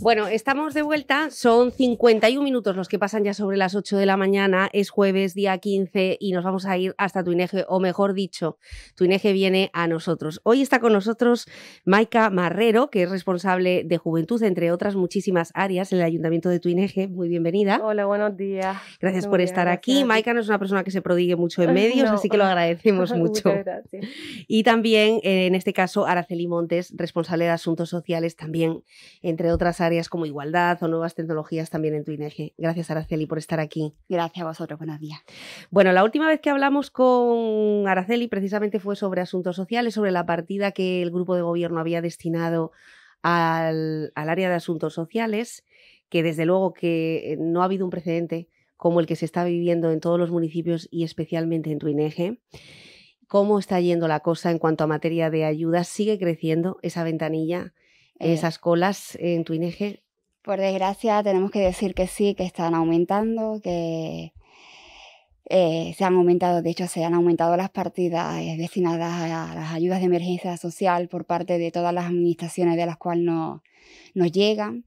Bueno, estamos de vuelta, son 51 minutos los que pasan ya sobre las 8 de la mañana, es jueves día 15 y nos vamos a ir hasta Tuineje, o mejor dicho, Tuineje viene a nosotros. Hoy está con nosotros Maika Marrero, que es responsable de Juventud, entre otras muchísimas áreas en el Ayuntamiento de Tuineje. Muy bienvenida. Hola, buenos días. Gracias por estar aquí. Maika no es una persona que se prodigue mucho en medios, así que lo agradecemos mucho. Gracias. Y también, en este caso, Araceli Montes, responsable de Asuntos Sociales, también, entre otras áreas áreas como igualdad o nuevas tecnologías también en tu Gracias, Araceli, por estar aquí. Gracias a vosotros, buenos días. Bueno, la última vez que hablamos con Araceli precisamente fue sobre asuntos sociales, sobre la partida que el grupo de gobierno había destinado al, área de asuntos sociales, que desde luego que eh, no ha habido un precedente como el que se está viviendo en todos los municipios y especialmente en tu cómo está yendo la cosa en cuanto a materia de ayudas. Sigue creciendo esa ventanilla esas colas en tu Por desgracia, tenemos que decir que sí, que están aumentando, que eh, se han aumentado, de hecho, se han aumentado las partidas eh, destinadas a, las ayudas de emergencia social por parte de todas las administraciones de las cuales nos llegan.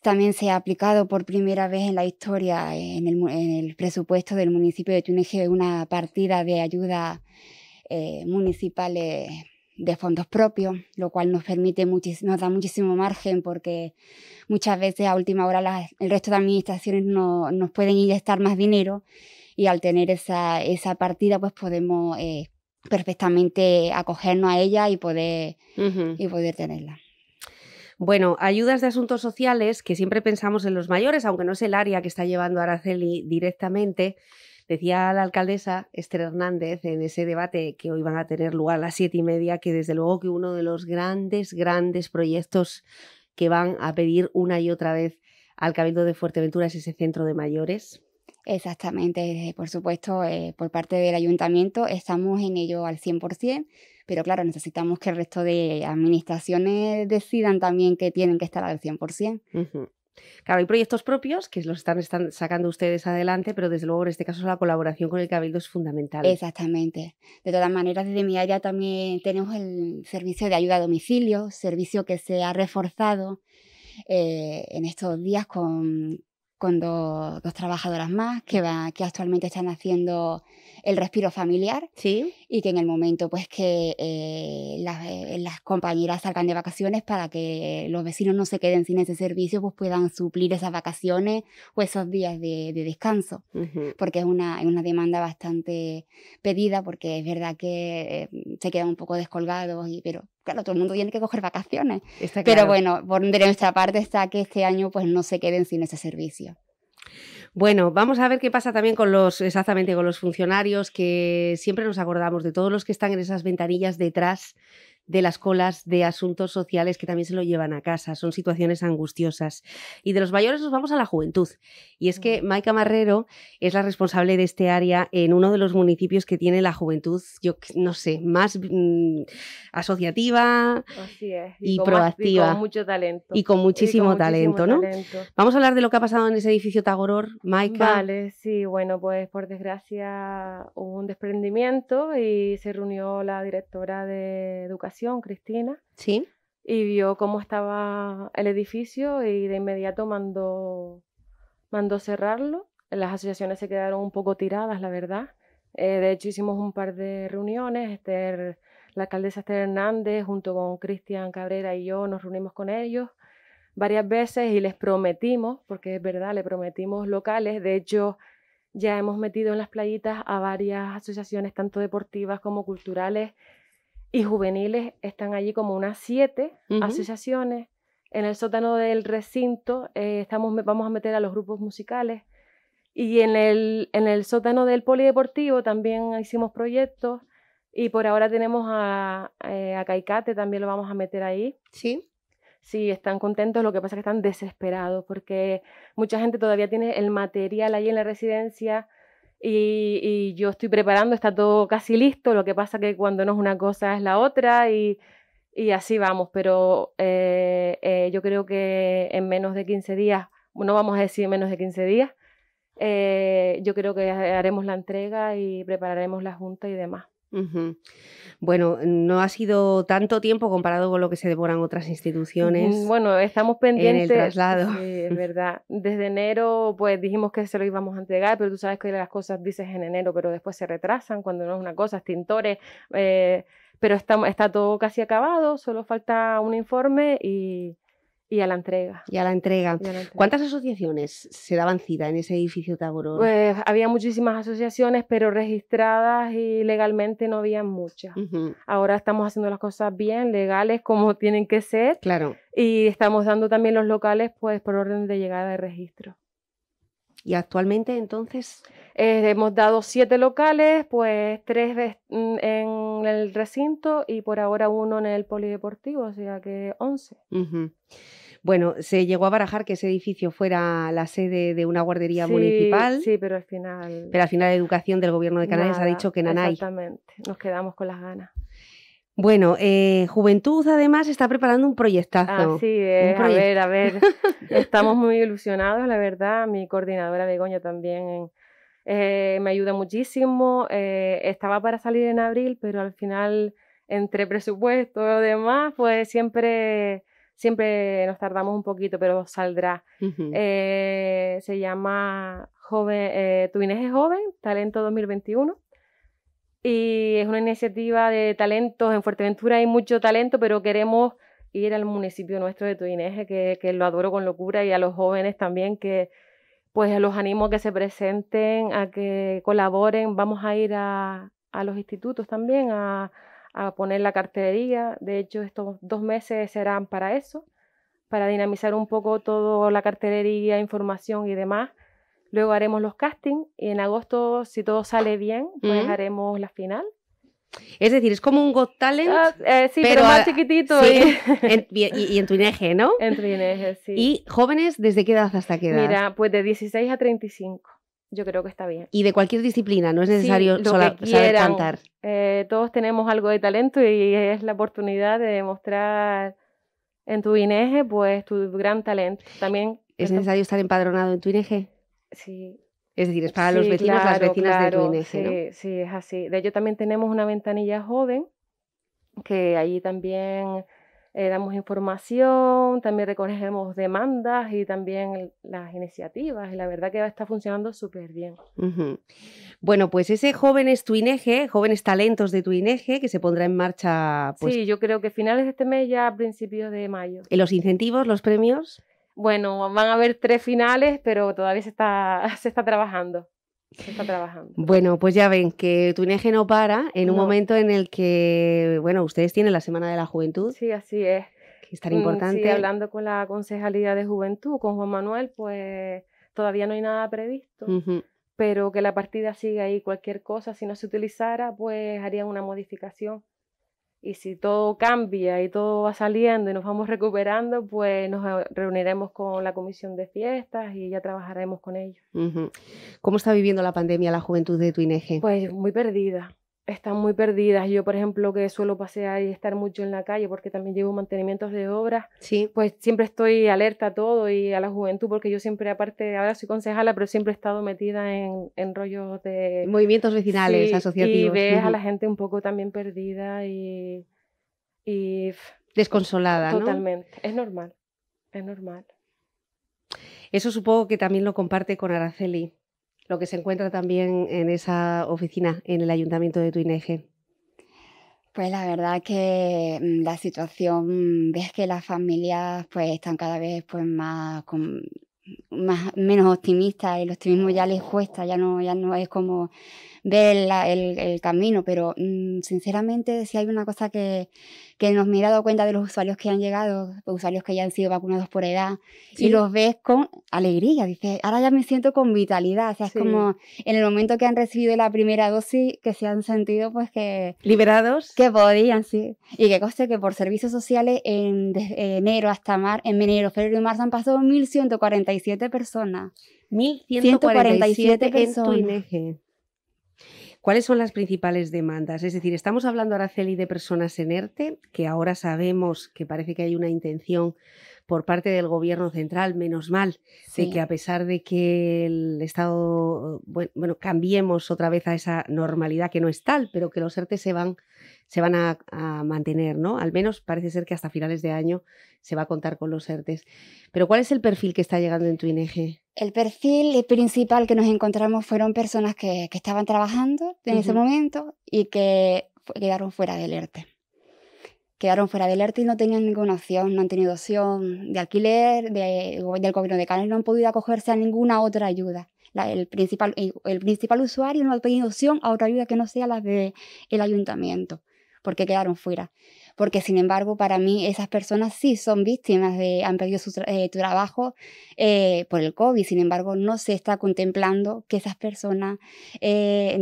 También se ha aplicado por primera vez en la historia en el, presupuesto del municipio de Túnez una partida de ayuda eh, municipales de fondos propios, lo cual nos permite nos da muchísimo margen porque muchas veces a última hora el resto de administraciones no, nos pueden inyectar más dinero y al tener esa, esa partida pues podemos eh, perfectamente acogernos a ella y poder, y poder tenerla. Bueno, ayudas de asuntos sociales, que siempre pensamos en los mayores, aunque no es el área que está llevando Araceli directamente, Decía la alcaldesa Esther Hernández en ese debate que hoy van a tener lugar a las siete y media que desde luego que uno de los grandes, grandes proyectos que van a pedir una y otra vez al Cabildo de Fuerteventura es ese centro de mayores. Exactamente, eh, por supuesto, eh, por parte del ayuntamiento estamos en ello al 100%, pero claro, necesitamos que el resto de administraciones decidan también que tienen que estar al 100%. por Claro, hay proyectos propios que los están, sacando ustedes adelante, pero desde luego en este caso la colaboración con el Cabildo es fundamental. Exactamente. De todas maneras, desde mi área también tenemos el servicio de ayuda a domicilio, servicio que se ha reforzado eh, en estos días con con dos, trabajadoras más que, va, que actualmente están haciendo el respiro familiar ¿Sí? y que en el momento pues que eh, eh, las, compañeras salgan de vacaciones para que los vecinos no se queden sin ese servicio pues puedan suplir esas vacaciones o esos días de, descanso porque es una, una, demanda bastante pedida porque es verdad que eh, se quedan un poco descolgados y pero claro, todo el mundo tiene que coger vacaciones. Pero bueno, por, de nuestra parte está que este año pues no se queden sin ese servicio. Bueno, vamos a ver qué pasa también con los, exactamente con los funcionarios, que siempre nos acordamos de todos los que están en esas ventanillas detrás de las colas de asuntos sociales que también se lo llevan a casa. Son situaciones angustiosas. Y de los mayores nos vamos a la juventud. Y es que mm. Maika Marrero es la responsable de este área en uno de los municipios que tiene la juventud, yo no sé, más mm, asociativa y, proactiva. y con mucho talento. Y con eh, muchísimo, talento, ¿no? Talento. Vamos a hablar de lo que ha pasado en ese edificio Tagoror, Maika. Vale, sí, bueno, pues por desgracia hubo un desprendimiento y se reunió la directora de educación Cristina. Sí. Y vio cómo estaba el edificio y de inmediato mandó, mandó cerrarlo. Las asociaciones se quedaron un poco tiradas, la verdad. Eh, de hecho, hicimos un par de reuniones. Este, la alcaldesa Esther Hernández, junto con Cristian Cabrera y yo, nos reunimos con ellos varias veces y les prometimos, porque es verdad, le prometimos locales. De hecho, ya hemos metido en las playitas a varias asociaciones, tanto deportivas como culturales, y juveniles están allí como unas siete asociaciones. En el sótano del recinto eh, estamos, vamos a meter a los grupos musicales. Y en el, en el sótano del polideportivo también hicimos proyectos. Y por ahora tenemos a, eh, a Caicate, también lo vamos a meter ahí. Sí. Sí, están contentos, lo que pasa es que están desesperados porque mucha gente todavía tiene el material ahí en la residencia y, yo estoy preparando, está todo casi listo, lo que pasa que cuando no es una cosa es la otra y, así vamos, pero eh, eh, yo creo que en menos de 15 días, no vamos a decir menos de 15 días, eh, yo creo que haremos la entrega y prepararemos la junta y demás. Bueno, no ha sido tanto tiempo comparado con lo que se devoran otras instituciones. Mm, bueno, estamos pendientes. En el traslado. es verdad. Desde enero, pues dijimos que se lo íbamos a entregar, pero tú sabes que las cosas dices en enero, pero después se retrasan cuando no es una cosa, extintores. Eh, pero está todo casi acabado, solo falta un informe y, y a la entrega. Y a la entrega. ¿Cuántas asociaciones se daban cita en ese edificio Taborón? Pues había muchísimas asociaciones, pero registradas y legalmente no había muchas. Ahora estamos haciendo las cosas bien, legales, como tienen que ser. Claro. Y estamos dando también los locales, pues, por orden de llegada de registro. Y actualmente entonces... Eh, hemos dado siete locales, pues tres mm, en el recinto y por ahora uno en el polideportivo, o sea que once. Bueno, se llegó a barajar que ese edificio fuera la sede de una guardería municipal. Sí, pero al final. Pero al final, Educación del Gobierno de Canarias ha dicho que Nanay. Exactamente, nos quedamos con las ganas. Bueno, eh, Juventud además está preparando un proyectazo. sí, es, a ver, a ver. Estamos muy ilusionados, la verdad. Mi coordinadora Begoña también eh, me ayuda muchísimo. Eh, estaba para salir en abril, pero al final, entre presupuesto y demás, pues siempre, siempre nos tardamos un poquito, pero saldrá. se llama joven, Tu Inés es joven, Talento 2021 y es una iniciativa de talentos. En Fuerteventura hay mucho talento, pero queremos ir al municipio nuestro de Tuineje, que, lo adoro con locura, y a los jóvenes también, que pues los animo a que se presenten, a que colaboren. Vamos a ir a, los institutos también a, a poner la cartelería. De hecho, estos dos meses serán para eso, para dinamizar un poco toda la cartelería, información y demás. Luego haremos los castings y en agosto, si todo sale bien, pues haremos la final. Es decir, es como un Got Talent. Ah, eh, pero, más chiquitito. y... En, tu INEGE, ¿no? En tu INEGE, sí. ¿Y jóvenes desde qué edad hasta qué edad? Mira, pues de 16 a 35. Yo creo que está bien. Y de cualquier disciplina, no es necesario saber cantar. Eh, todos tenemos algo de talento y es la oportunidad de demostrar en tu INEGE pues tu gran talento. También. ¿Es necesario estar empadronado en tu INEGE? Sí. Es decir, es para los vecinos, las vecinas de Tuineje, sí, ¿no? sí, es así. De hecho, también tenemos una ventanilla joven, que ahí también eh, damos información, también recogemos demandas y también las iniciativas. Y la verdad que está funcionando súper bien. Bueno, pues ese Jóvenes Tuineje, Jóvenes Talentos de Tuineje, que se pondrá en marcha... Pues sí, yo creo que finales de este mes ya a principios de mayo. ¿Y los incentivos, los premios? bueno, van a haber tres finales, pero todavía se está, se está trabajando. Se está trabajando. Bueno, pues ya ven que tu no para en un momento en el que, bueno, ustedes tienen la Semana de la Juventud. Sí, así es. Que es tan mm, importante. Sí, hablando con la Concejalía de Juventud, con Juan Manuel, pues todavía no hay nada previsto. Pero que la partida siga ahí, cualquier cosa, si no se utilizara, pues harían una modificación y si todo cambia y todo va saliendo y nos vamos recuperando, pues nos reuniremos con la comisión de fiestas y ya trabajaremos con ellos. ¿Cómo está viviendo la pandemia la juventud de tu Pues muy perdida, están muy perdidas. Yo, por ejemplo, que suelo pasear y estar mucho en la calle porque también llevo mantenimientos de obras, sí. pues siempre estoy alerta a todo y a la juventud porque yo siempre, aparte, ahora soy concejala, pero siempre he estado metida en, rollos de... Movimientos vecinales, asociativos. Y ves a la gente un poco también perdida y... y Desconsolada, Totalmente. Es normal, es normal. Eso supongo que también lo comparte con Araceli lo que se encuentra también en esa oficina en el Ayuntamiento de Tuineje. Pues la verdad que mm, la situación, ves que las familias pues están cada vez pues más, más menos optimistas y el optimismo ya les cuesta, ya no, ya no es como ver el, camino, pero mm, sinceramente si hay una cosa que, que, nos me he dado cuenta de los usuarios que han llegado, usuarios que ya han sido vacunados por edad, y los ves con alegría, dices, ahora ya me siento con vitalidad, o sea, es como en el momento que han recibido la primera dosis, que se han sentido pues que... Liberados. Que podían, sí. Y que coste que por servicios sociales en enero hasta mar, en enero, febrero y marzo han pasado 1.147 personas. 1.147 personas. En tu ¿Cuáles son las principales demandas? Es decir, estamos hablando, Araceli, de personas en ERTE, que ahora sabemos que parece que hay una intención por parte del gobierno central, menos mal, de que a pesar de que el Estado, bueno, cambiemos otra vez a esa normalidad que no es tal, pero que los ERTE se van se van a, mantener, ¿no? Al menos parece ser que hasta finales de año se va a contar con los ERTES. Pero ¿cuál es el perfil que está llegando en tu INEG? El perfil principal que nos encontramos fueron personas que, estaban trabajando en ese momento y que quedaron fuera del ERTE. Quedaron fuera del ERTE y no tenían ninguna opción, no han tenido opción de alquiler, del gobierno de Canes no han podido acogerse a ninguna otra ayuda. el, principal, usuario no ha tenido opción a otra ayuda que no sea la del ayuntamiento qué quedaron fuera. Porque sin embargo, para mí esas personas sí son víctimas de, han perdido su eh, trabajo eh, por el COVID. Sin embargo, no se está contemplando que esas personas eh,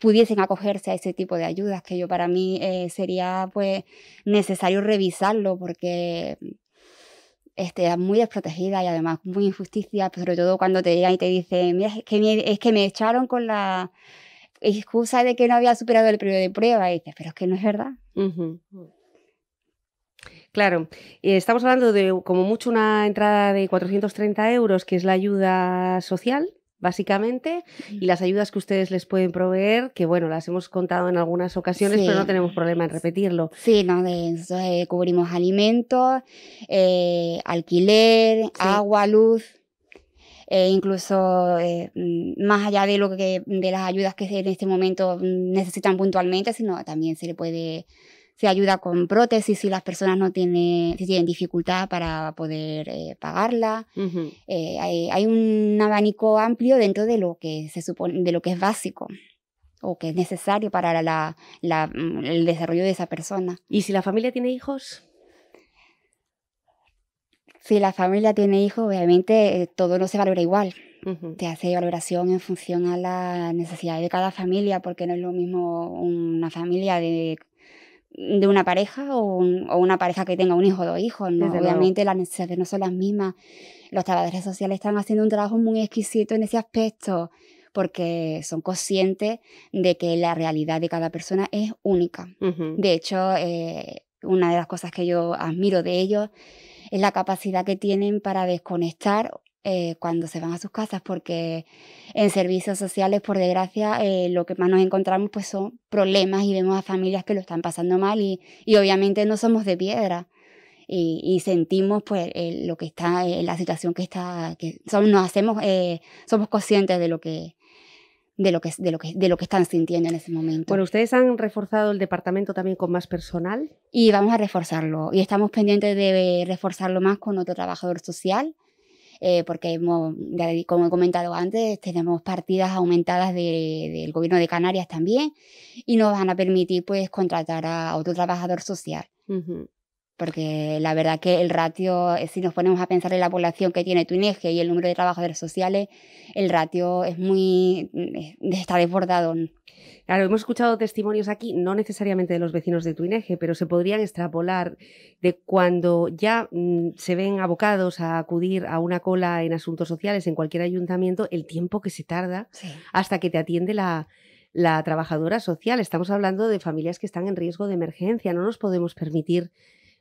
pudiesen acogerse a ese tipo de ayudas, que yo para mí sería pues necesario revisarlo porque este, muy desprotegida y además muy injusticia, sobre todo cuando te llegan y te dicen, mira, es que me, es que me echaron con la excusa de que no había superado el periodo de prueba, y pero es que no es verdad. Claro, estamos hablando de como mucho una entrada de 430 euros, que es la ayuda social, básicamente, y las ayudas que ustedes les pueden proveer, que bueno, las hemos contado en algunas ocasiones, pero no tenemos problema en repetirlo. Sí, no, eso, eh, cubrimos alimentos, eh, alquiler, agua, luz. Eh, incluso eh, mm, más allá de, lo que, de las ayudas que en este momento necesitan puntualmente, sino también se le puede, se ayuda con prótesis si las personas no tienen, si tienen dificultad para poder eh, pagarla. hay, un abanico amplio dentro de lo que se supone, de lo que es básico o que es necesario para la, mm, el desarrollo de esa persona. ¿Y si la familia tiene hijos? si la familia tiene hijos, obviamente eh, todo no se valora igual. Te hace valoración en función a las necesidades de cada familia, porque no es lo mismo una familia de, una pareja o, una pareja que tenga un hijo o dos hijos. Obviamente las necesidades no son las mismas. Los trabajadores sociales están haciendo un trabajo muy exquisito en ese aspecto, porque son conscientes de que la realidad de cada persona es única. De hecho, eh, una de las cosas que yo admiro de ellos es la capacidad que tienen para desconectar eh, cuando se van a sus casas, porque en servicios sociales, por desgracia, eh, lo que más nos encontramos pues, son problemas y vemos a familias que lo están pasando mal y, obviamente no somos de piedra. Y, sentimos pues lo que está eh, la situación que está que son, nos hacemos somos conscientes de lo que de lo, que, de, lo que, de lo que están sintiendo en ese momento. Bueno, ustedes han reforzado el departamento también con más personal. Y vamos a reforzarlo. Y estamos pendientes de reforzarlo más con otro trabajador social, eh, porque como he comentado antes, tenemos partidas aumentadas del gobierno de Canarias también y nos van a permitir pues contratar a otro trabajador social porque la verdad que el ratio, eh, si nos ponemos a pensar en la población que tiene Tuineje y el número de trabajadores sociales, el ratio es muy mm, está desbordado. Claro, hemos escuchado testimonios aquí, no necesariamente de los vecinos de Tuineje, pero se podrían extrapolar de cuando ya mm, se ven abocados a acudir a una cola en asuntos sociales en cualquier ayuntamiento, el tiempo que se tarda hasta que te atiende la trabajadora social. Estamos hablando de familias que están en riesgo de emergencia, no nos podemos permitir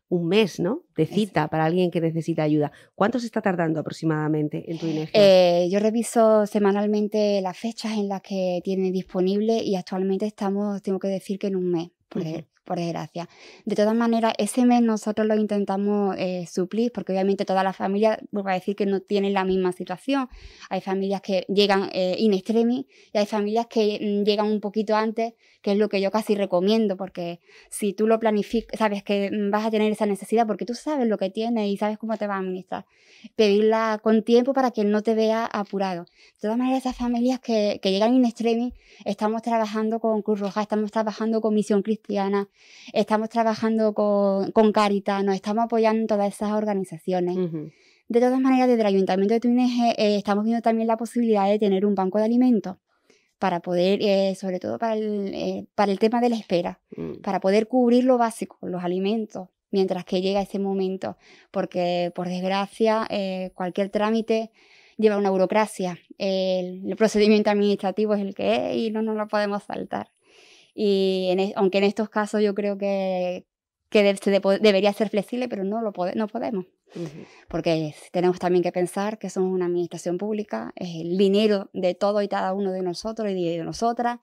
un mes, ¿no? De cita para alguien que necesita ayuda. ¿Cuánto se está tardando aproximadamente en tu inicio? Eh, yo reviso semanalmente las fechas en las que tiene disponible y actualmente estamos, tengo que decir que en un mes. por por desgracia. De todas maneras, ese mes nosotros lo intentamos eh, suplir, porque obviamente todas las familias vuelvo a decir que no tienen la misma situación. Hay familias que llegan eh, in extremis y hay familias que mm, llegan un poquito antes, que es lo que yo casi recomiendo, porque si tú lo planificas, sabes que mm, vas a tener esa necesidad, porque tú sabes lo que tienes y sabes cómo te vas a administrar. Pedirla con tiempo para que no te vea apurado. De todas maneras, esas familias que, que llegan in extremis, estamos trabajando con Cruz Roja, estamos trabajando con Misión Cristiana, Estamos trabajando con, con Caritas, nos estamos apoyando en todas esas organizaciones. De todas maneras, desde el Ayuntamiento de Túnez eh, eh, estamos viendo también la posibilidad de tener un banco de alimentos para poder, eh, sobre todo para el, para el tema de la espera, mm. para poder cubrir lo básico, los alimentos, mientras que llega ese momento, porque por desgracia cualquier trámite lleva una burocracia, el, el procedimiento administrativo es el que es y no nos lo podemos saltar. Y aunque en estos casos yo creo que, debería ser flexible, pero no lo no podemos. Porque tenemos también que pensar que somos una administración pública, es el dinero de todo y cada uno de nosotros y de nosotras,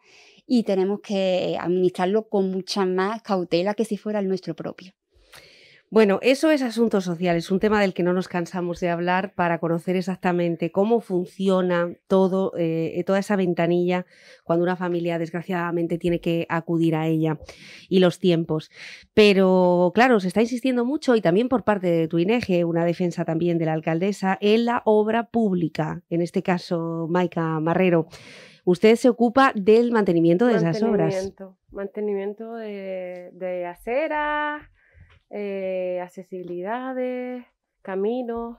y tenemos que administrarlo con mucha más cautela que si fuera el nuestro propio. Bueno, eso es asunto social, es un tema del que no nos cansamos de hablar para conocer exactamente cómo funciona todo, eh, toda esa ventanilla cuando una familia desgraciadamente tiene que acudir a ella y los tiempos. Pero claro, se está insistiendo mucho y también por parte de Tuineje, una defensa también de la alcaldesa, en la obra pública, en este caso Maika Marrero. Usted se ocupa del mantenimiento de esas obras. Mantenimiento de, de eh, accesibilidades, caminos.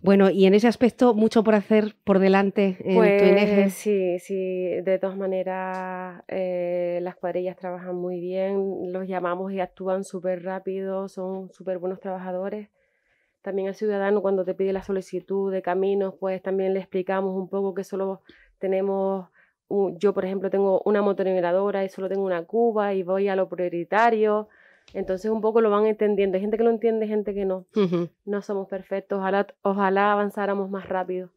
Bueno, y en ese aspecto, mucho por hacer por delante en pues Sí, sí, de todas maneras, eh, las cuadrillas trabajan muy bien, los llamamos y actúan súper rápido, son súper buenos trabajadores. También el ciudadano, cuando te pide la solicitud de caminos, pues también le explicamos un poco que solo tenemos. yo, por ejemplo, tengo una motoniveladora y solo tengo una cuba y voy a lo prioritario. Entonces un poco lo van entendiendo. Hay gente que lo entiende, gente que no. No somos perfectos. Ojalá, ojalá avanzáramos más rápido.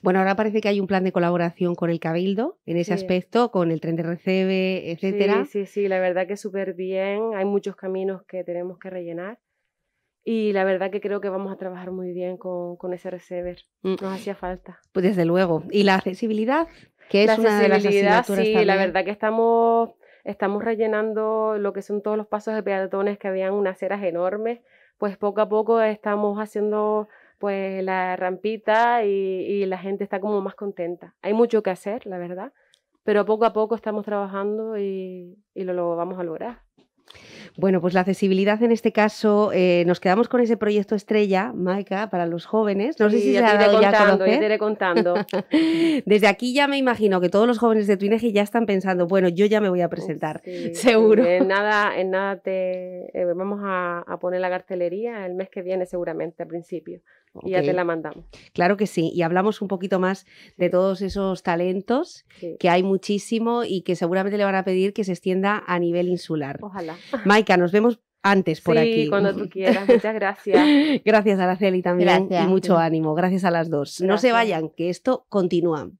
Bueno, ahora parece que hay un plan de colaboración con el Cabildo en ese aspecto, con el tren de recebe, etcétera. Sí, sí, sí, la verdad que súper bien. Hay muchos caminos que tenemos que rellenar. Y la verdad que creo que vamos a trabajar muy bien con, con ese receiver. Mm. Nos hacía falta. Pues desde luego. ¿Y la accesibilidad? Que es la una de las sí, la verdad que estamos Estamos rellenando lo que son todos los pasos de peatones que habían unas ceras enormes. Pues poco a poco estamos haciendo pues la rampita y, la gente está como más contenta. Hay mucho que hacer, la verdad, pero poco a poco estamos trabajando y, lo vamos a lograr. Bueno, pues la accesibilidad en este caso, eh, nos quedamos con ese proyecto estrella, Maika, para los jóvenes. No sé si se ha dado ya a conocer. contando. Desde aquí ya me imagino que todos los jóvenes de Tuineje ya están pensando, bueno, yo ya me voy a presentar, seguro. en nada, en nada te eh, vamos a, poner la cartelería el mes que viene seguramente, al principio. Y ya te la mandamos. Claro que sí. Y hablamos un poquito más de todos esos talentos, que hay muchísimo y que seguramente le van a pedir que se extienda a nivel insular. Ojalá. Maika, nos vemos antes por sí, aquí. cuando tú quieras. Muchas gracias. gracias, Araceli, también. Y mucho ánimo. Gracias a las dos. No se vayan, que esto continúa.